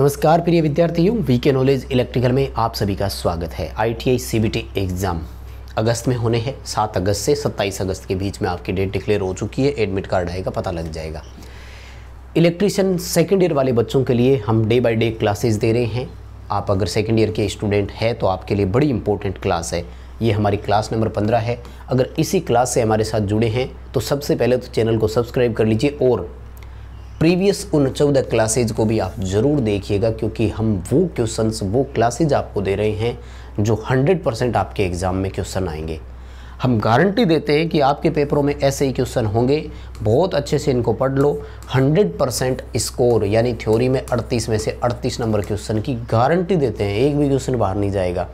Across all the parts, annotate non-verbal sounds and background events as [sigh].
नमस्कार प्रिय विद्यार्थियों वी के नॉलेज इलेक्ट्रिकल में आप सभी का स्वागत है आईटीआई सीबीटी एग्ज़ाम अगस्त में होने हैं सात अगस्त से सत्ताईस अगस्त के बीच में आपकी डेट डिक्लेयर हो चुकी है एडमिट कार्ड आएगा पता लग जाएगा इलेक्ट्रिशियन सेकेंड ईयर वाले बच्चों के लिए हम डे बाई डे क्लासेज दे रहे हैं आप अगर सेकेंड ईयर के स्टूडेंट हैं तो आपके लिए बड़ी इंपॉर्टेंट क्लास है ये हमारी क्लास नंबर पंद्रह है अगर इसी क्लास से हमारे साथ जुड़े हैं तो सबसे पहले तो चैनल को सब्सक्राइब कर लीजिए और प्रीवियस उन चौदह क्लासेज को भी आप ज़रूर देखिएगा क्योंकि हम वो क्वेश्चंस वो क्लासेज आपको दे रहे हैं जो 100 परसेंट आपके एग्ज़ाम में क्वेश्चन आएंगे हम गारंटी देते हैं कि आपके पेपरों में ऐसे ही क्वेश्चन होंगे बहुत अच्छे से इनको पढ़ लो 100 परसेंट स्कोर यानी थ्योरी में 38 में से 38 नंबर क्वेश्चन की गारंटी देते हैं एक भी क्वेश्चन बाहर नहीं जाएगा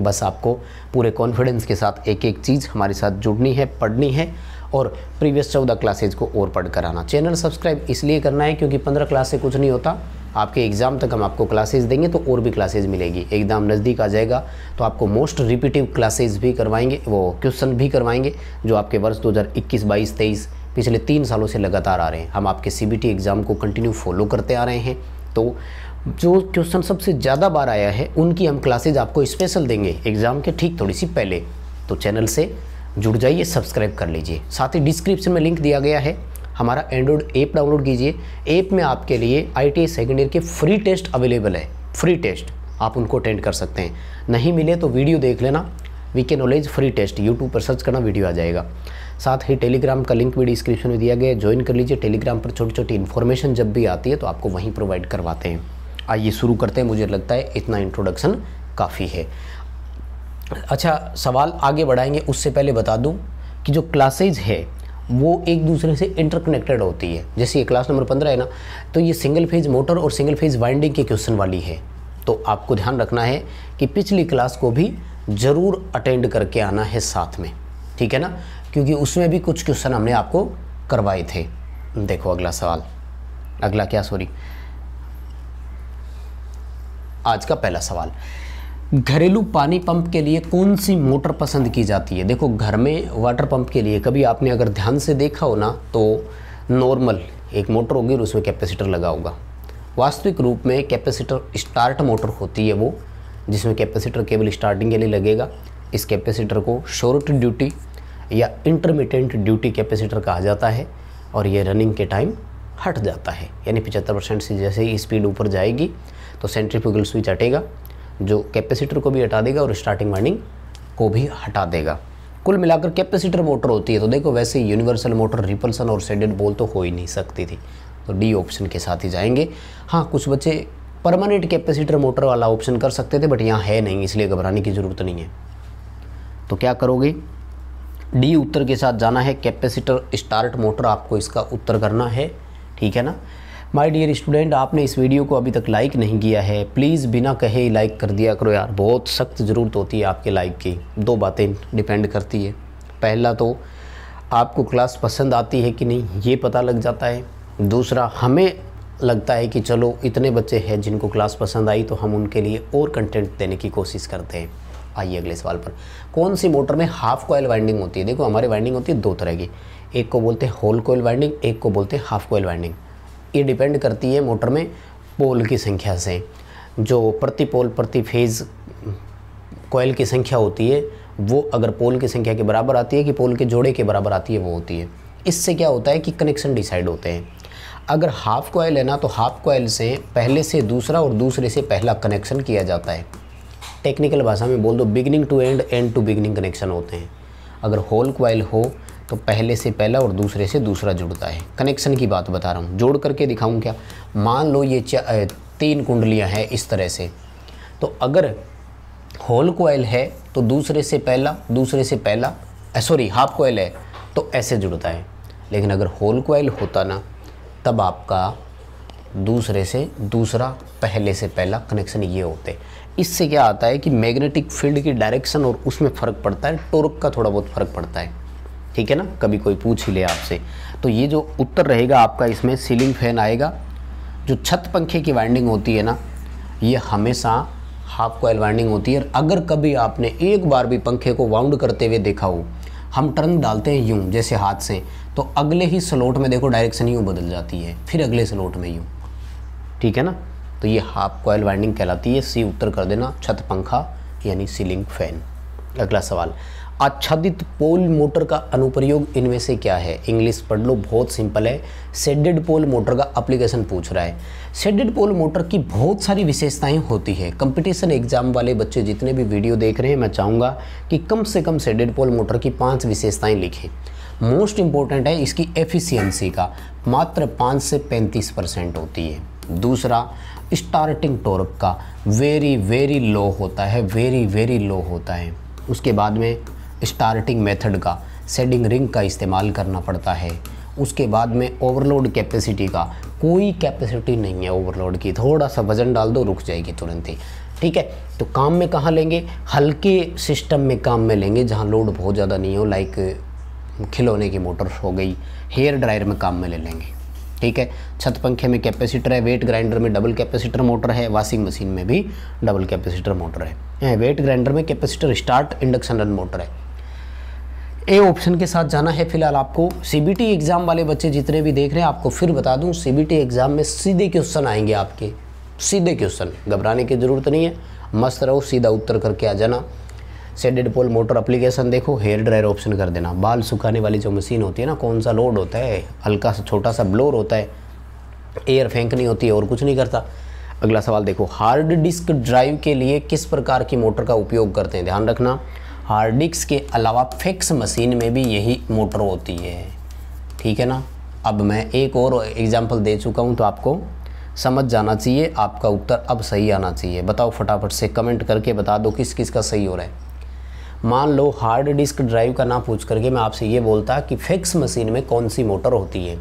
बस आपको पूरे कॉन्फिडेंस के साथ एक एक चीज़ हमारे साथ जुड़नी है पढ़नी है और प्रीवियस चौदह क्लासेज को और पढ़ कर आना चैनल सब्सक्राइब इसलिए करना है क्योंकि पंद्रह क्लास से कुछ नहीं होता आपके एग्ज़ाम तक हम आपको क्लासेस देंगे तो और भी क्लासेस मिलेगी एग्जाम नज़दीक आ जाएगा तो आपको मोस्ट रिपीटिव क्लासेस भी करवाएंगे वो क्वेश्चन भी करवाएंगे जो आपके वर्ष 2021 22 23 पिछले तीन सालों से लगातार आ रहे हैं हम आपके सी एग्ज़ाम को कंटिन्यू फॉलो करते आ रहे हैं तो जो क्वेश्चन सबसे ज़्यादा बार आया है उनकी हम क्लासेज आपको स्पेशल देंगे एग्ज़ाम के ठीक थोड़ी सी पहले तो चैनल से जुड़ जाइए सब्सक्राइब कर लीजिए साथ ही डिस्क्रिप्शन में लिंक दिया गया है हमारा एंड्रॉयड ऐप डाउनलोड कीजिए ऐप में आपके लिए आई टी सेकेंड ईयर के फ्री टेस्ट अवेलेबल है फ्री टेस्ट आप उनको अटेंड कर सकते हैं नहीं मिले तो वीडियो देख लेना V K knowledge free test YouTube पर सर्च करना वीडियो आ जाएगा साथ ही टेलीग्राम का लिंक भी डिस्क्रिप्शन में दिया गया है ज्वाइन कर लीजिए टेलीग्राम पर छोटी छोटी इन्फॉर्मेशन जब भी आती है तो आपको वहीं प्रोवाइड करवाते हैं आइए शुरू करते हैं मुझे लगता है इतना इंट्रोडक्शन काफ़ी है अच्छा सवाल आगे बढ़ाएंगे उससे पहले बता दूं कि जो क्लासेज है वो एक दूसरे से इंटरकनेक्टेड होती है जैसे ये क्लास नंबर पंद्रह है ना तो ये सिंगल फेज मोटर और सिंगल फेज वाइंडिंग के क्वेश्चन वाली है तो आपको ध्यान रखना है कि पिछली क्लास को भी ज़रूर अटेंड करके आना है साथ में ठीक है ना क्योंकि उसमें भी कुछ क्वेश्चन हमने आपको करवाए थे देखो अगला सवाल अगला क्या सॉरी आज का पहला सवाल घरेलू पानी पंप के लिए कौन सी मोटर पसंद की जाती है देखो घर में वाटर पंप के लिए कभी आपने अगर ध्यान से देखा हो ना तो नॉर्मल एक मोटर होगी और उसमें कैपेसिटर लगा होगा वास्तविक रूप में कैपेसिटर स्टार्ट मोटर होती है वो जिसमें कैपेसिटर केवल स्टार्टिंग के लिए लगेगा इस कैपेसिटर को शॉर्ट ड्यूटी या इंटरमीडियंट ड्यूटी कैपेसिटर कहा जाता है और ये रनिंग के टाइम हट जाता है यानी पचहत्तर परसेंट से जैसे ही स्पीड ऊपर जाएगी तो सेंट्रीफ्यूगल स्विच हटेगा जो कैपेसिटर को भी हटा देगा और स्टार्टिंग वाइंडिंग को भी हटा देगा कुल मिलाकर कैपेसिटर मोटर होती है तो देखो वैसे यूनिवर्सल मोटर रिपल्सन और सेडेड बोल तो हो ही नहीं सकती थी तो डी ऑप्शन के साथ ही जाएंगे हाँ कुछ बच्चे परमानेंट कैपेसिटर मोटर वाला ऑप्शन कर सकते थे बट यहाँ है नहीं इसलिए घबराने की ज़रूरत नहीं है तो क्या करोगे डी उत्तर के साथ जाना है कैपेसिटर स्टार्ट मोटर आपको इसका उत्तर करना है ठीक है ना माय डियर स्टूडेंट आपने इस वीडियो को अभी तक लाइक नहीं किया है प्लीज़ बिना कहे लाइक कर दिया करो यार बहुत सख्त ज़रूरत होती है आपके लाइक की दो बातें डिपेंड करती है पहला तो आपको क्लास पसंद आती है कि नहीं ये पता लग जाता है दूसरा हमें लगता है कि चलो इतने बच्चे हैं जिनको क्लास पसंद आई तो हम उनके लिए और कंटेंट देने की कोशिश करते हैं आइए अगले सवाल पर कौन सी मोटर में हाफ कोयल वाइंडिंग होती है देखो हमारे वाइंडिंग होती है दो तरह की एक को बोलते हैं होल कोयल वाइंडिंग एक को बोलते हैं हाफ कोयल वाइंडिंग ये डिपेंड करती है मोटर में पोल की संख्या से जो प्रति पोल प्रति फेज़ कोयल की संख्या होती है वो अगर पोल की संख्या के बराबर आती है कि पोल के जोड़े के बराबर आती है वो होती है इससे क्या होता है कि कनेक्शन डिसाइड होते हैं अगर हाफ कोयल है ना तो हाफ कोयल से पहले से दूसरा और दूसरे से पहला कनेक्शन किया जाता है टेक्निकल भाषा में बोल दो beginning to end end to beginning connection होते हैं अगर होल कोयल हो तो पहले से पहला और दूसरे से दूसरा जुड़ता है कनेक्शन की बात बता रहा हूँ जोड़ करके दिखाऊँ क्या मान लो ये तीन कुंडलियाँ हैं इस तरह से तो अगर होल कोयल है तो दूसरे से पहला दूसरे से पहला सॉरी हाफ कोयल है तो ऐसे जुड़ता है लेकिन अगर होल कोयल होता ना तब आपका दूसरे से दूसरा पहले से पहला कनेक्शन ये होते इससे क्या आता है कि मैग्नेटिक फील्ड की डायरेक्शन और उसमें फ़र्क पड़ता है टोर्क का थोड़ा बहुत फ़र्क पड़ता है ठीक है ना कभी कोई पूछ ही ले आपसे तो ये जो उत्तर रहेगा आपका इसमें सीलिंग फैन आएगा जो छत पंखे की वाइंडिंग होती है ना ये हमेशा हाफ कोयल वाइंडिंग होती है अगर कभी आपने एक बार भी पंखे को वाउंड करते हुए देखा हो हम टर्न डालते हैं यूँ जैसे हाथ से तो अगले ही स्लोट में देखो डायरेक्शन यूँ बदल जाती है फिर अगले स्लोट में यूँ ठीक है ना तो ये हाफ कोयल वाइंडिंग कहलाती है सी उत्तर कर देना छत पंखा यानी सीलिंग फैन अगला सवाल आच्छादित पोल मोटर का अनुप्रयोग इनमें से क्या है इंग्लिश पढ़ लो बहुत सिंपल है सेडेड पोल मोटर का अप्लीकेशन पूछ रहा है सेडेड पोल मोटर की बहुत सारी विशेषताएं होती है कंपटीशन एग्जाम वाले बच्चे जितने भी वीडियो देख रहे हैं मैं चाहूँगा कि कम से कम सेडेड पोल मोटर की पाँच विशेषताएँ लिखें मोस्ट इंपॉर्टेंट है इसकी एफिशियंसी का मात्र पाँच से पैंतीस परसेंट होती है दूसरा स्टार्टिंग टोरप का वेरी वेरी लो होता है वेरी वेरी लो होता है उसके बाद में स्टार्टिंग मेथड का सेडिंग रिंग का इस्तेमाल करना पड़ता है उसके बाद में ओवरलोड कैपेसिटी का कोई कैपेसिटी नहीं है ओवरलोड की थोड़ा सा वज़न डाल दो रुक जाएगी तुरंत ही ठीक है तो काम में कहाँ लेंगे हल्के सिस्टम में काम में लेंगे जहाँ लोड बहुत ज़्यादा नहीं हो लाइक खिलौने की मोटर हो गई हेयर ड्रायर में काम में ले लेंगे ठीक है छत पंखे में कैपेसिटर है वेट ग्राइंडर में डबल कैपेसिटर मोटर है वॉशिंग मशीन में भी डबल कैपेसिटर मोटर है वेट ग्राइंडर में capacitor start induction run motor है ए ऑप्शन के साथ जाना है फिलहाल आपको सीबीटी एग्ज़ाम वाले बच्चे जितने भी देख रहे हैं आपको फिर बता दूं सीबीटी एग्ज़ाम में सीधे क्वेश्चन आएंगे आपके सीधे क्वेश्चन घबराने की ज़रूरत नहीं है मस्त रहो सीधा उत्तर करके आ जाना सेडेड पोल मोटर अप्लीकेशन देखो हेयर ड्रायर ऑप्शन कर देना बाल सुखाने वाली जो मशीन होती है ना कौन सा लोड होता है हल्का सा छोटा सा ब्लोर होता है एयर फेंक नहीं होती है और कुछ नहीं करता अगला सवाल देखो हार्ड डिस्क ड्राइव के लिए किस प्रकार की मोटर का उपयोग करते हैं ध्यान रखना हार्ड डिस्क के अलावा फिक्स मशीन में भी यही मोटर होती है ठीक है ना अब मैं एक और एग्ज़ाम्पल दे चुका हूँ तो आपको समझ जाना चाहिए आपका उत्तर अब सही आना चाहिए बताओ फटाफट से कमेंट करके बता दो किस किस का सही हो रहा है मान लो हार्ड डिस्क ड्राइव का नाम पूछ करके मैं आपसे ये बोलता कि फिक्स मशीन में कौन सी मोटर होती है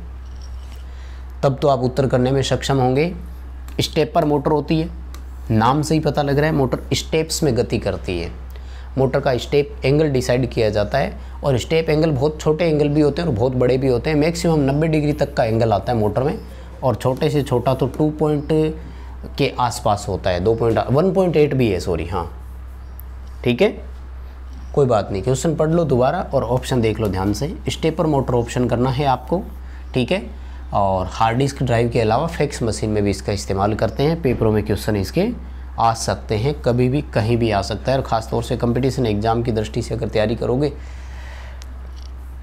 तब तो आप उत्तर करने में सक्षम होंगे स्टेपर मोटर होती है नाम से ही पता लग रहा है मोटर स्टेप्स में गति करती है मोटर का स्टेप एंगल डिसाइड किया जाता है और स्टेप एंगल बहुत छोटे एंगल भी होते हैं और बहुत बड़े भी होते हैं मैक्सिमम 90 डिग्री तक का एंगल आता है मोटर में और छोटे से छोटा तो टू पॉइंट के आसपास होता है दो पॉइंट वन पॉइंट एट भी है सॉरी हाँ ठीक है कोई बात नहीं क्वेश्चन पढ़ लो दोबारा और ऑप्शन देख लो ध्यान से स्टेपर मोटर ऑप्शन करना है आपको ठीक है और हार्ड डिस्क ड्राइव के अलावा फैक्स मशीन में भी इसका इस्तेमाल करते हैं पेपरों में क्वेश्चन इसके आ सकते हैं कभी भी कहीं भी आ सकता है और ख़ासतौर से कंपटीशन एग्ज़ाम की दृष्टि से अगर तैयारी करोगे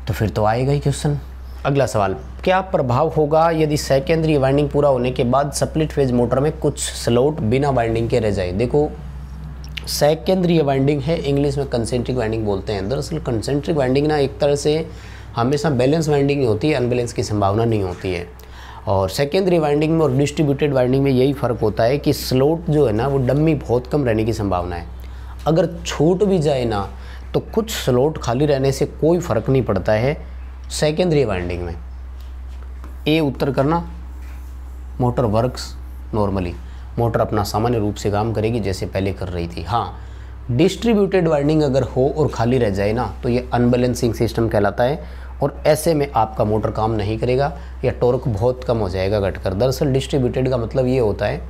तो फिर तो आएगा ही क्वेश्चन अगला सवाल क्या प्रभाव होगा यदि सेकेंडरी वाइंडिंग पूरा होने के बाद सप्लिट फेज मोटर में कुछ स्लोट बिना वाइंडिंग के रह जाए देखो सेकेंडरी वाइंडिंग है इंग्लिश में कंसेंट्रिक वाइंडिंग बोलते हैं दरअसल कंसेंट्रिक वाइंडिंग ना एक तरह से हमेशा बैलेंस वाइंडिंग होती है अनबैलेंस की संभावना नहीं होती है और सेकेंडरी वाइंडिंग में और डिस्ट्रीब्यूटेड वाइंडिंग में यही फ़र्क होता है कि स्लोट जो है ना वो डम्मी बहुत कम रहने की संभावना है अगर छूट भी जाए ना तो कुछ स्लोट खाली रहने से कोई फ़र्क नहीं पड़ता है सेकेंडरी वाइंडिंग में ए उत्तर करना मोटर वर्क्स नॉर्मली मोटर अपना सामान्य रूप से काम करेगी जैसे पहले कर रही थी हाँ डिस्ट्रीब्यूटेड वाइंडिंग अगर हो और खाली रह जाए ना तो ये अनबैलेंसिंग सिस्टम कहलाता है और ऐसे में आपका मोटर काम नहीं करेगा या टॉर्क बहुत कम हो जाएगा घटकर दरअसल डिस्ट्रीब्यूटेड का मतलब ये होता है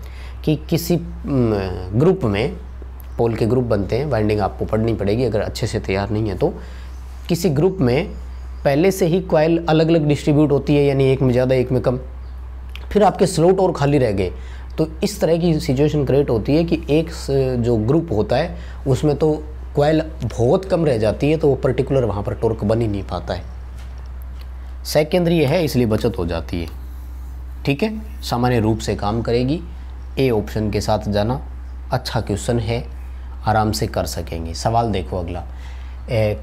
कि किसी ग्रुप में पोल के ग्रुप बनते हैं वाइंडिंग आपको पढ़नी पड़ेगी अगर अच्छे से तैयार नहीं है तो किसी ग्रुप में पहले से ही क्वाइल अलग अलग डिस्ट्रीब्यूट होती है यानी एक में ज़्यादा एक में कम फिर आपके स्लोट और खाली रह गए तो इस तरह की सिचुएशन क्रिएट होती है कि एक जो ग्रुप होता है उसमें तो क्वाइल बहुत कम रह जाती है तो वो पर्टिकुलर वहाँ पर टोर्क बन ही नहीं पाता है सेकेंडरी है इसलिए बचत हो जाती है ठीक है सामान्य रूप से काम करेगी ए ऑप्शन के साथ जाना अच्छा क्वेश्चन है आराम से कर सकेंगे सवाल देखो अगला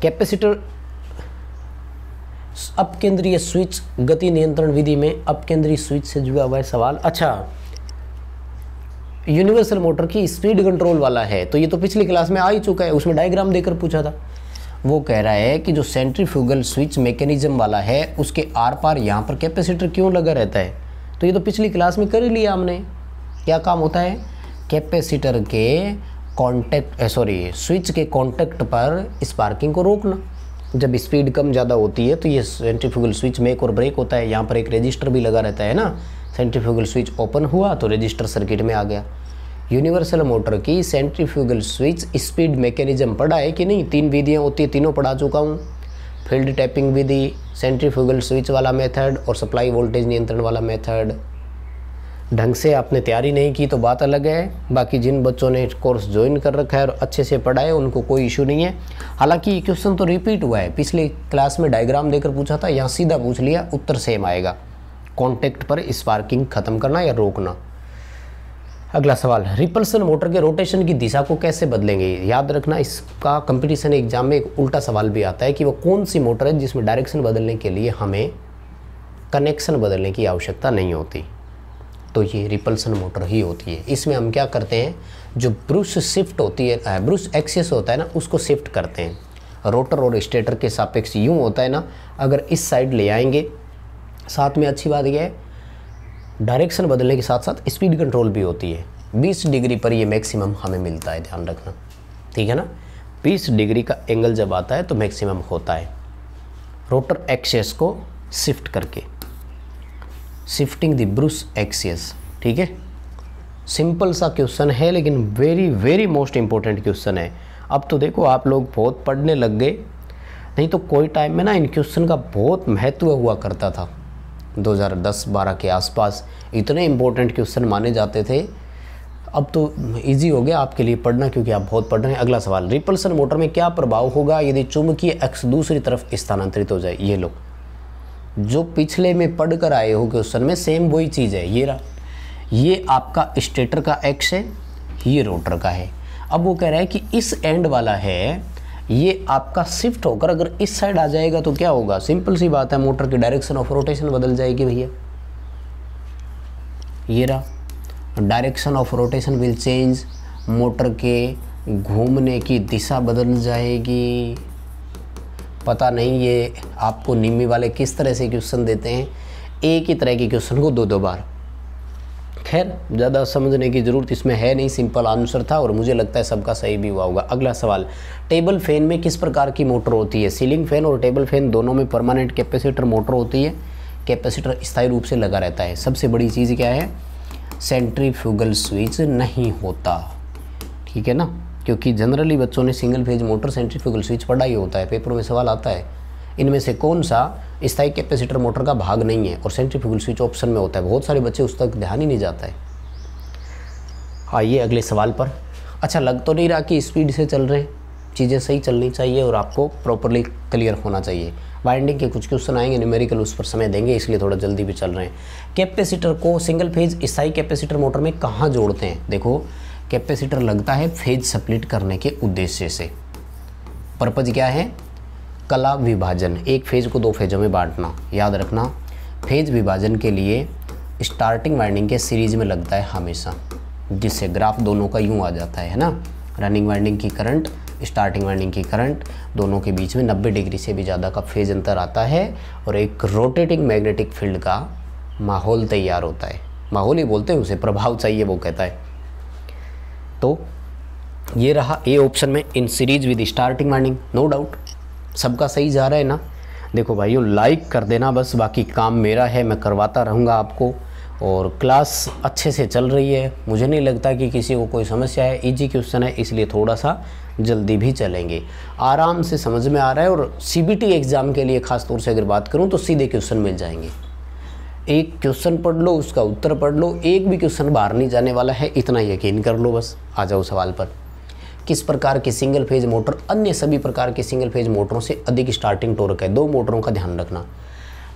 कैपेसिटर अप केंद्रीय स्विच गति नियंत्रण विधि में अप केंद्रीय स्विच से जुड़ा हुआ है सवाल अच्छा यूनिवर्सल मोटर की स्पीड कंट्रोल वाला है तो ये तो पिछली क्लास में आ ही चुका है उसमें डायग्राम देकर पूछा था वो कह रहा है कि जो सेंट्रीफ्यूगल स्विच मैकेनिज्म वाला है उसके आर पार यहाँ पर कैपेसिटर क्यों लगा रहता है तो ये तो पिछली क्लास में कर ही लिया हमने क्या काम होता है कैपेसिटर के कॉन्टैक्ट सॉरी स्विच के कॉन्टैक्ट पर स्पार्किंग को रोकना जब स्पीड कम ज़्यादा होती है तो ये सेंट्रीफ्यूगल स्विच में एक और ब्रेक होता है यहाँ पर एक रजिस्टर भी लगा रहता है ना सेंट्रीफ्यूगल स्विच ओपन हुआ तो रजिस्टर सर्किट में आ गया यूनिवर्सल मोटर की सेंट्रीफ्यूगल स्विच स्पीड मैकेनिज्म पढ़ा है कि नहीं तीन विधियाँ होती है तीनों पढ़ा चुका हूँ फील्ड टैपिंग विधि सेंट्रीफ्यूगल स्विच वाला मेथड और सप्लाई वोल्टेज नियंत्रण वाला मेथड ढंग से आपने तैयारी नहीं की तो बात अलग है बाकी जिन बच्चों ने कोर्स ज्वाइन कर रखा है और अच्छे से पढ़ा है उनको कोई इशू नहीं है हालांकि ये क्वेश्चन तो रिपीट हुआ है पिछले क्लास में डायग्राम देकर पूछा था यहाँ सीधा पूछ लिया उत्तर सेम आएगा कॉन्टैक्ट पर स्पार्किंग ख़त्म करना या रोकना अगला सवाल रिपल्सन मोटर के रोटेशन की दिशा को कैसे बदलेंगे याद रखना इसका कंपटीशन एग्जाम में एक उल्टा सवाल भी आता है कि वो कौन सी मोटर है जिसमें डायरेक्शन बदलने के लिए हमें कनेक्शन बदलने की आवश्यकता नहीं होती तो ये रिपल्सन मोटर ही होती है इसमें हम क्या करते हैं जो ब्रूस शिफ्ट होती है ब्रूस एक्सेस होता है ना उसको शिफ्ट करते हैं रोटर और स्टेटर के सापेक्ष यूँ होता है ना अगर इस साइड ले आएंगे साथ में अच्छी बात यह है डायरेक्शन बदलने के साथ साथ स्पीड कंट्रोल भी होती है 20 डिग्री पर ये मैक्सिमम हमें मिलता है ध्यान रखना ठीक है ना 20 डिग्री का एंगल जब आता है तो मैक्सिमम होता है रोटर एक्सेस को शिफ्ट करके शिफ्टिंग द ब्रूस एक्सेस ठीक है सिंपल सा क्वेश्चन है लेकिन very very most important question है अब तो देखो आप लोग बहुत पढ़ने लग गए नहीं तो कोई टाइम में ना इन क्वेश्चन का बहुत महत्व हुआ करता था 2010-12 के आसपास इतने इम्पोर्टेंट क्वेश्चन माने जाते थे अब तो इजी हो गया आपके लिए पढ़ना क्योंकि आप बहुत पढ़ रहे हैं अगला सवाल रिपल्सन मोटर में क्या प्रभाव होगा यदि चुंबकीय एक्स दूसरी तरफ स्थानांतरित हो जाए ये लोग जो पिछले में पढ़ कर आए हो क्वेश्चन में सेम वही चीज़ है ये रहा ये आपका स्टेटर का एक्स है ये रोटर का है अब वो कह रहा है कि इस एंड वाला है ये आपका शिफ्ट होकर अगर इस साइड आ जाएगा तो क्या होगा सिंपल सी बात है मोटर की डायरेक्शन ऑफ रोटेशन बदल जाएगी भैया ये रहा direction of rotation will change motor के घूमने की दिशा बदल जाएगी पता नहीं ये आपको निम्मी वाले किस तरह से क्वेश्चन देते हैं एक ही तरह के क्वेश्चन को दो दो बार खैर ज़्यादा समझने की ज़रूरत इसमें है नहीं सिंपल आंसर था और मुझे लगता है सबका सही भी हुआ होगा अगला सवाल टेबल फैन में किस प्रकार की मोटर होती है सीलिंग फैन और टेबल फैन दोनों में परमानेंट कैपेसिटर मोटर होती है कैपेसिटर स्थायी रूप से लगा रहता है सबसे बड़ी चीज़ क्या है सेंट्रीफ्यूगल स्विच नहीं होता ठीक है ना क्योंकि जनरली बच्चों ने single phase motor centrifugal switch पढ़ा ही होता है पेपर में सवाल आता है इनमें से कौन सा स्थाई कैपेसिटर मोटर का भाग नहीं है और सेंट्रीफ्यूगल स्विच ऑप्शन में होता है बहुत सारे बच्चे उस तक ध्यान ही नहीं जाता है आइए अगले सवाल पर अच्छा लग तो नहीं रहा कि स्पीड से चल रहे चीज़ें सही चलनी चाहिए और आपको प्रॉपरली क्लियर होना चाहिए बाइंडिंग के कुछ क्वेश्चन आएंगे न्यूमेरिकल उस पर समय देंगे इसलिए थोड़ा जल्दी भी चल रहे हैं कैपेसिटर को सिंगल फेज स्थाई कैपेसिटर मोटर में कहाँ जोड़ते हैं देखो कैपेसिटर लगता है फेज सप्लिट करने के उद्देश्य से पर्पज़ क्या है कला विभाजन एक फेज को दो फेजों में बांटना याद रखना फेज विभाजन के लिए स्टार्टिंग वाइंडिंग के सीरीज में लगता है हमेशा जिससे ग्राफ दोनों का यूँ आ जाता है ना रनिंग वाइंडिंग की करंट स्टार्टिंग वाइंडिंग की करंट दोनों के बीच में 90 डिग्री से भी ज़्यादा का फेज अंतर आता है और एक रोटेटिंग मैग्नेटिक फील्ड का माहौल तैयार होता है माहौल ही बोलते हैं उसे प्रभाव चाहिए वो कहता है तो ये रहा ए ऑप्शन में in series with starting winding no doubt सबका सही जा रहा है ना देखो भाइयों लाइक कर देना बस बाकी काम मेरा है मैं करवाता रहूँगा आपको और क्लास अच्छे से चल रही है मुझे नहीं लगता कि किसी को कोई समस्या है इजी क्वेश्चन है इसलिए थोड़ा सा जल्दी भी चलेंगे आराम से समझ में आ रहा है और सीबीटी एग्ज़ाम के लिए ख़ास तौर से अगर बात करूँ तो सीधे क्वेश्चन मिल जाएंगे एक क्वेश्चन पढ़ लो उसका उत्तर पढ़ लो एक भी क्वेश्चन बाहर नहीं जाने वाला है इतना यकीन कर लो बस आ जाओ सवाल पर किस प्रकार की सिंगल फेज मोटर अन्य सभी प्रकार के सिंगल फेज मोटरों से अधिक स्टार्टिंग टोर्क है दो मोटरों का ध्यान रखना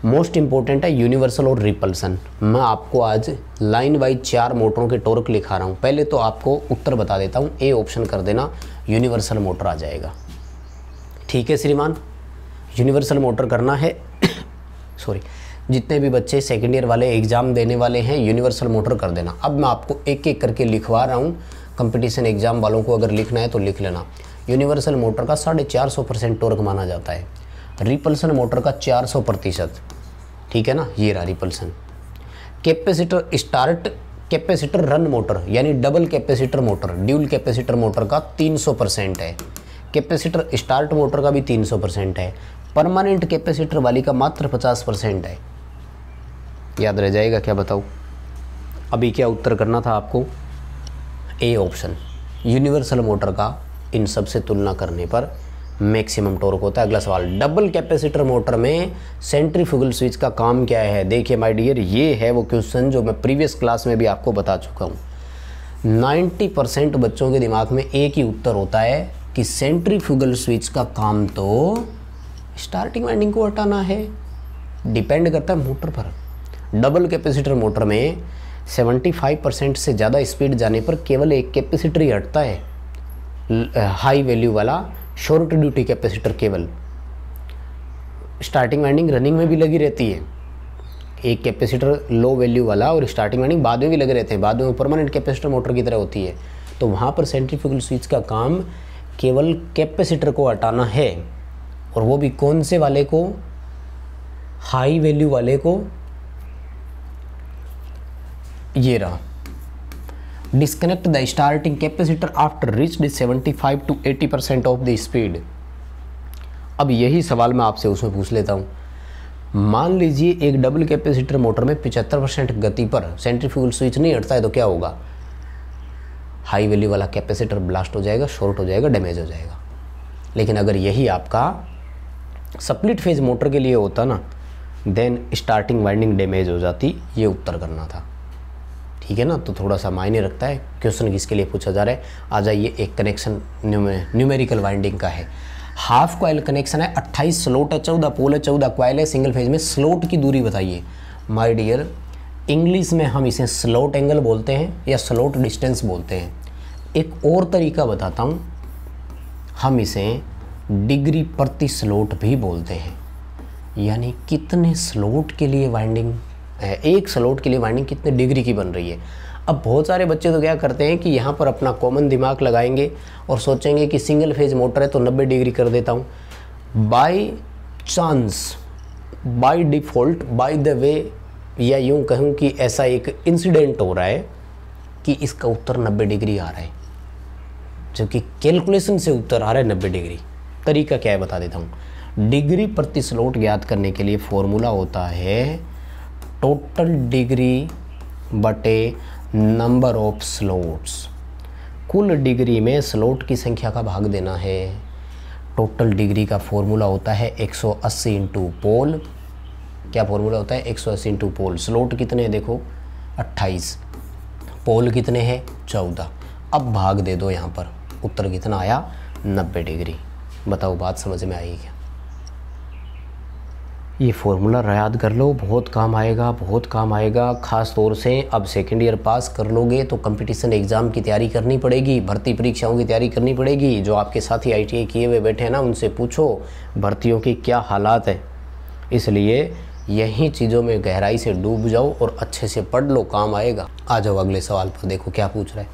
मोस्ट इंपॉर्टेंट है यूनिवर्सल और रिपल्सन मैं आपको आज लाइन वाइज चार मोटरों के टोर्क लिखा रहा हूँ पहले तो आपको उत्तर बता देता हूँ ए ऑप्शन कर देना यूनिवर्सल मोटर आ जाएगा ठीक है श्रीमान यूनिवर्सल मोटर करना है सॉरी [coughs] जितने भी बच्चे सेकेंड ईयर वाले एग्ज़ाम देने वाले हैं यूनिवर्सल मोटर कर देना अब मैं आपको एक एक करके लिखवा रहा हूँ कंपटीशन एग्ज़ाम वालों को अगर लिखना है तो लिख लेना यूनिवर्सल मोटर का साढ़े चार सौ परसेंट टोर्क माना जाता है रिपल्सन मोटर का चार सौ प्रतिशत ठीक है ना ये रहा repulsion capacitor start capacitor run motor यानी double capacitor motor dual capacitor motor का सौ परसेंट है कैपेसिटर स्टार्ट मोटर का भी सौ परसेंट है परमानेंट कैपेसिटर वाली का मात्र पचास परसेंट है याद रह जाएगा क्या बताओ अभी क्या उत्तर करना था आपको ए ऑप्शन यूनिवर्सल मोटर का इन सब से तुलना करने पर मैक्सिमम टॉर्क होता है अगला सवाल डबल कैपेसिटर मोटर में सेंट्रीफ्यूगल स्विच का काम क्या है देखिए माय डियर ये है वो क्वेश्चन जो मैं प्रीवियस क्लास में भी आपको बता चुका हूँ 90 परसेंट बच्चों के दिमाग में एक ही उत्तर होता है कि सेंट्रीफ्यूगल स्विच का काम तो स्टार्टिंग वाइंडिंग को हटाना है डिपेंड करता है मोटर पर डबल कैपेसिटर मोटर में 75 परसेंट से ज़्यादा स्पीड जाने पर केवल एक कैपेसिटर हटता है हाई वैल्यू वाला शॉर्ट ड्यूटी कैपेसिटर केवल स्टार्टिंग वाइंडिंग रनिंग में भी लगी रहती है एक कैपेसिटर लो वैल्यू वाला और स्टार्टिंग वाइंडिंग बाद में भी लगे रहते हैं बाद में परमानेंट कैपेसिटर मोटर की तरह होती है तो वहाँ पर सेंट्रीफ्यूगल स्विच का काम केवल कैपेसिटर को हटाना है और वो भी कौन से वाले को हाई वैल्यू वाले को ये रहा disconnect the starting capacitor after reach the seventy five to eighty percent of the speed अब यही सवाल मैं आपसे उसमें पूछ लेता हूँ मान लीजिए एक डबल कैपेसिटर मोटर में पिचहत्तर परसेंट गति पर सेंट्रीफ्यूल स्विच नहीं हटता है तो क्या होगा हाई वैल्यू वाला कैपेसिटर ब्लास्ट हो जाएगा शॉर्ट हो जाएगा डैमेज हो जाएगा लेकिन अगर यही आपका सप्लिट फेज मोटर के लिए होता ना देन स्टार्टिंग वाइंडिंग डैमेज हो जाती ये उत्तर करना था ठीक है ना तो थोड़ा सा मायने रखता है क्वेश्चन किसके लिए पूछा जा रहा है आ जाइए एक कनेक्शन न्यूमेरिकल वाइंडिंग का है हाफ क्वाइल कनेक्शन है 28 स्लोट है चौदह पोल है चौदह क्वाइल है सिंगल फेज में स्लोट की दूरी बताइए माय डियर इंग्लिश में हम इसे स्लोट एंगल बोलते हैं या स्लोट डिस्टेंस बोलते हैं एक और तरीका बताता हूँ हम इसे डिग्री प्रति स्लोट भी बोलते हैं यानी कितने स्लोट के लिए वाइंडिंग है एक स्लोट के लिए वाइंडिंग कितने डिग्री की बन रही है अब बहुत सारे बच्चे तो क्या करते हैं कि यहाँ पर अपना कॉमन दिमाग लगाएंगे और सोचेंगे कि सिंगल फेज मोटर है तो 90 डिग्री कर देता हूँ by chance by default by the way या यूँ कहूँ कि ऐसा एक इंसिडेंट हो रहा है कि इसका उत्तर नब्बे डिग्री आ रहा है जबकि कैलकुलेशन से उत्तर आ रहा है नब्बे डिग्री तरीका क्या है बता देता हूँ डिग्री प्रति स्लोट ज्ञात करने के लिए फॉर्मूला होता है टोटल डिग्री बटे नंबर ऑफ स्लोट्स कुल डिग्री में स्लोट की संख्या का भाग देना है टोटल डिग्री का फॉर्मूला होता है 180 सौ अस्सी इंटू पोल क्या फॉर्मूला होता है 180 सौ अस्सी इंटू पोल स्लोट कितने हैं देखो 28 पोल कितने हैं 14 अब भाग दे दो यहाँ पर उत्तर कितना आया 90 डिग्री बताओ बात समझ में आई क्या ये फॉर्मूला रियाद कर लो बहुत काम आएगा बहुत काम आएगा ख़ास तौर से अब सेकेंड ईयर पास कर लोगे तो कंपटीशन एग्ज़ाम की तैयारी करनी पड़ेगी भर्ती परीक्षाओं की तैयारी करनी पड़ेगी जो आपके साथी आई किए हुए बैठे हैं ना उनसे पूछो भर्तियों की क्या हालात है इसलिए यही चीज़ों में गहराई से डूब जाओ और अच्छे से पढ़ लो काम आएगा आ जाओ अगले सवाल पर देखो क्या पूछ रहा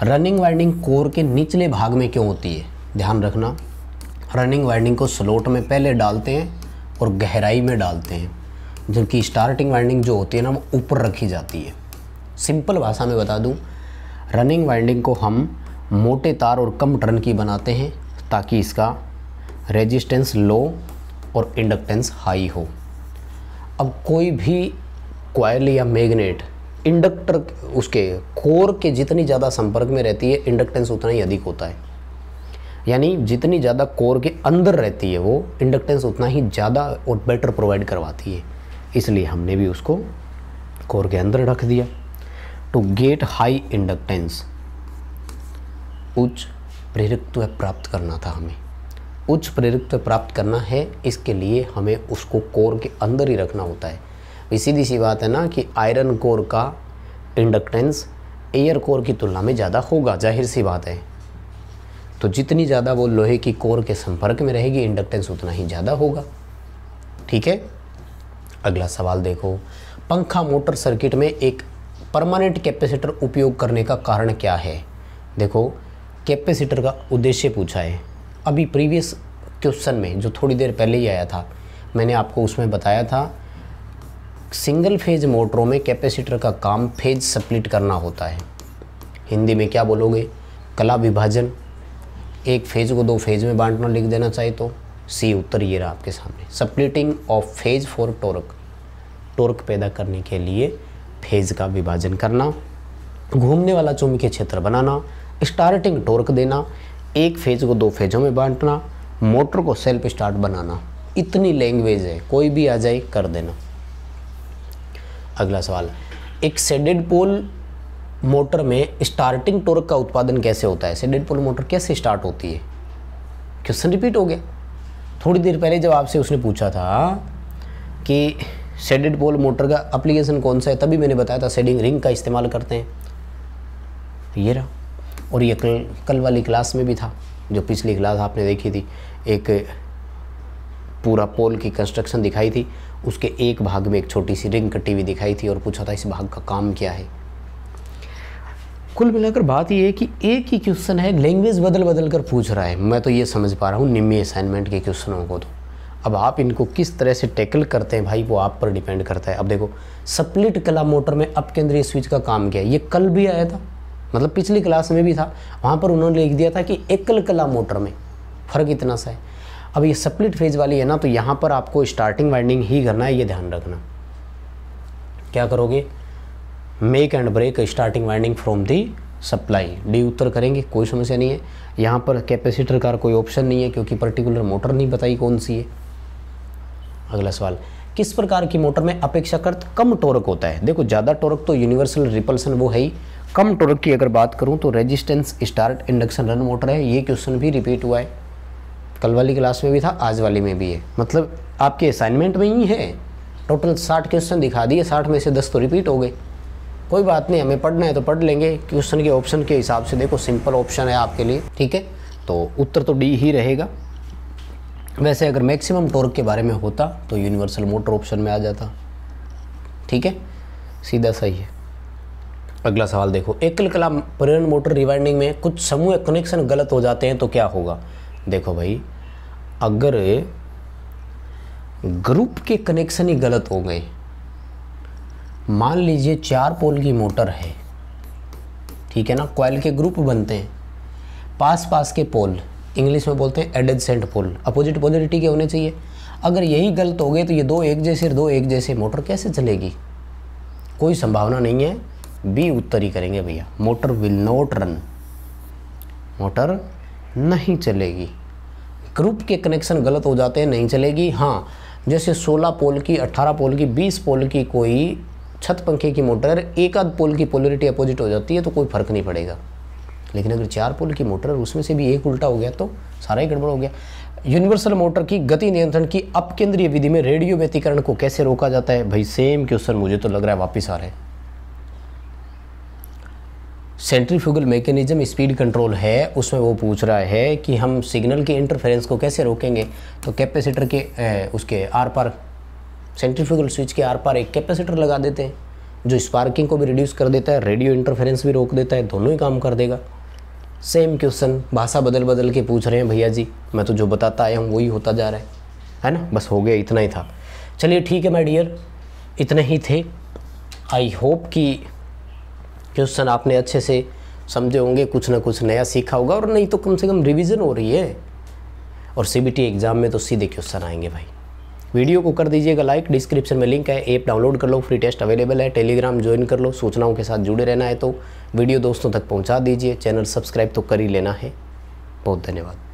है रनिंग वाइंडिंग कोर के निचले भाग में क्यों होती है ध्यान रखना रनिंग वाइंडिंग को स्लोट में पहले डालते हैं और गहराई में डालते हैं जबकि स्टार्टिंग वाइंडिंग जो होती है ना वो ऊपर रखी जाती है सिंपल भाषा में बता दूँ रनिंग वाइंडिंग को हम मोटे तार और कम टर्न की बनाते हैं ताकि इसका रेजिस्टेंस लो और इंडक्टेंस हाई हो अब कोई भी क्वायल या मैग्नेट इंडक्टर उसके कोर के जितनी ज़्यादा संपर्क में रहती है इंडक्टेंस उतना ही अधिक होता है यानी जितनी ज़्यादा कोर के अंदर रहती है वो इंडक्टेंस उतना ही ज़्यादा और बेटर प्रोवाइड करवाती है इसलिए हमने भी उसको कोर के अंदर रख दिया टू गेट हाई इंडक्टेंस उच्च प्रेरित्व प्राप्त करना था हमें उच्च प्रेरित्व प्राप्त करना है इसके लिए हमें उसको कोर के अंदर ही रखना होता है सीधी सी बात है ना कि आयरन कोर का इंडक्टेंस एयर कोर की तुलना में ज़्यादा होगा जाहिर सी बात है तो जितनी ज़्यादा वो लोहे की कोर के संपर्क में रहेगी इंडक्टेंस उतना ही ज़्यादा होगा ठीक है अगला सवाल देखो पंखा मोटर सर्किट में एक परमानेंट कैपेसिटर उपयोग करने का कारण क्या है देखो कैपेसिटर का उद्देश्य पूछा है अभी प्रीवियस क्वेश्चन में जो थोड़ी देर पहले ही आया था मैंने आपको उसमें बताया था सिंगल फेज मोटरों में कैपेसिटर का काम फेज सप्लिट करना होता है हिंदी में क्या बोलोगे कला विभाजन एक फेज को दो फेज में बांटना लिख देना चाहिए तो सी उत्तर ये रहा आपके सामने splitting of phase for torque torque पैदा करने के लिए फेज का विभाजन करना घूमने वाला चुंबकीय क्षेत्र बनाना स्टार्टिंग टोर्क देना एक फेज को दो फेजों में बांटना मोटर को सेल्फ स्टार्ट बनाना इतनी लैंग्वेज है कोई भी आ जाए कर देना अगला सवाल एक सेडेड पोल मोटर में स्टार्टिंग टोर्क का उत्पादन कैसे होता है सेडेड पोल मोटर कैसे स्टार्ट होती है क्वेश्चन रिपीट हो गया थोड़ी देर पहले जब आपसे उसने पूछा था कि सेडेड पोल मोटर का अप्लीकेशन कौन सा है तभी मैंने बताया था सेडिंग रिंग का इस्तेमाल करते हैं तो ये रहा और ये कल कल वाली क्लास में भी था जो पिछली क्लास आपने देखी थी एक पूरा पोल की कंस्ट्रक्शन दिखाई थी उसके एक भाग में एक छोटी सी रिंग कटी हुई दिखाई थी और पूछा था इस भाग का काम क्या है कुल मिलाकर बात यह है कि एक ही क्वेश्चन है लैंग्वेज बदल बदल कर पूछ रहा है मैं तो ये समझ पा रहा हूँ निम्मी असाइनमेंट के क्वेश्चनों को तो अब आप इनको किस तरह से टैकल करते हैं भाई वो आप पर डिपेंड करता है अब देखो सप्लिट कला मोटर में अप केंद्रीय स्विच का काम किया ये कल भी आया था मतलब पिछली क्लास में भी था वहाँ पर उन्होंने लिख दिया था कि एकल कला मोटर में फ़र्क इतना सा है अब ये सप्लिट फेज वाली है ना तो यहाँ पर आपको स्टार्टिंग वाइंडिंग ही करना है ये ध्यान रखना क्या करोगे make and break starting winding from the supply D उत्तर करेंगे कोई समस्या नहीं है यहाँ पर कैपेसिटर का कोई ऑप्शन नहीं है क्योंकि पर्टिकुलर मोटर नहीं बताई कौन सी है अगला सवाल किस प्रकार की मोटर में अपेक्षाकृत कम टोरक होता है देखो ज़्यादा टोरक तो यूनिवर्सल रिपल्सन वो है ही कम टोरक की अगर बात करूँ तो resistance start induction run motor है ये क्वेश्चन भी रिपीट हुआ है कल वाली क्लास में भी था आज वाली में भी है मतलब आपके असाइनमेंट में ही है टोटल साठ क्वेश्चन दिखा दिए साठ में से दस तो रिपीट हो गए कोई बात नहीं हमें पढ़ना है तो पढ़ लेंगे क्वेश्चन के ऑप्शन के हिसाब से देखो सिंपल ऑप्शन है आपके लिए ठीक है तो उत्तर तो डी ही रहेगा वैसे अगर मैक्सिमम टॉर्क के बारे में होता तो यूनिवर्सल मोटर ऑप्शन में आ जाता ठीक है सीधा सही है अगला सवाल देखो एकल कला प्रेरण मोटर रिवाइंडिंग में कुछ समूह कनेक्शन गलत हो जाते हैं तो क्या होगा देखो भाई अगर ग्रुप के कनेक्शन ही गलत हो गए मान लीजिए चार पोल की मोटर है ठीक है ना कॉयल के ग्रुप बनते हैं पास पास के पोल इंग्लिश में बोलते हैं एडेसेंट पोल अपोजिट पोलिटी के होने चाहिए अगर यही गलत हो गए तो ये दो एक जैसे दो एक जैसे मोटर कैसे चलेगी कोई संभावना नहीं है बी उत्तर ही करेंगे भैया motor will not run motor नहीं चलेगी ग्रुप के कनेक्शन गलत हो जाते हैं नहीं चलेगी हाँ जैसे 16 पोल की 18 पोल की 20 पोल की कोई छत पंखे की मोटर एक आध पोल की पोलरिटी अपोजिट हो जाती है तो कोई फ़र्क नहीं पड़ेगा लेकिन अगर चार पोल की मोटर उसमें से भी एक उल्टा हो गया तो सारा ही गड़बड़ हो गया यूनिवर्सल मोटर की गति नियंत्रण की अपकेंद्रीय विधि में रेडियो व्यतीकरण को कैसे रोका जाता है भाई सेम क्वेश्चन मुझे तो लग रहा है वापिस आ रहे सेंट्री सेंट्रीफ्यूगल मैकेनिज्म स्पीड कंट्रोल है उसमें वो पूछ रहा है कि हम सिग्नल के इंटरफेरेंस को कैसे रोकेंगे तो कैपेसिटर के ए, उसके आर पार सेंट्रीफ्यूगल स्विच के आर पार एक कैपेसिटर लगा देते हैं जो स्पार्किंग को भी रिड्यूस कर देता है रेडियो इंटरफेरेंस भी रोक देता है दोनों ही काम कर देगा सेम क्वेश्चन भाषा बदल बदल के पूछ रहे हैं भैया जी मैं तो जो बताता आया हूँ वही होता जा रहा है है ना बस हो गया इतना ही था चलिए ठीक है माय डियर इतने ही थे आई होप कि क्वेश्चन आपने अच्छे से समझे होंगे कुछ ना कुछ नया सीखा होगा और नहीं तो कम से कम रिविज़न हो रही है और सी एग्ज़ाम में तो सीधे क्वेश्चन आएंगे भाई वीडियो को कर दीजिएगा लाइक डिस्क्रिप्शन में लिंक है ऐप डाउनलोड कर लो फ्री टेस्ट अवेलेबल है टेलीग्राम ज्वाइन कर लो सूचनाओं के साथ जुड़े रहना है तो वीडियो दोस्तों तक पहुँचा दीजिए चैनल सब्सक्राइब तो कर ही लेना है बहुत धन्यवाद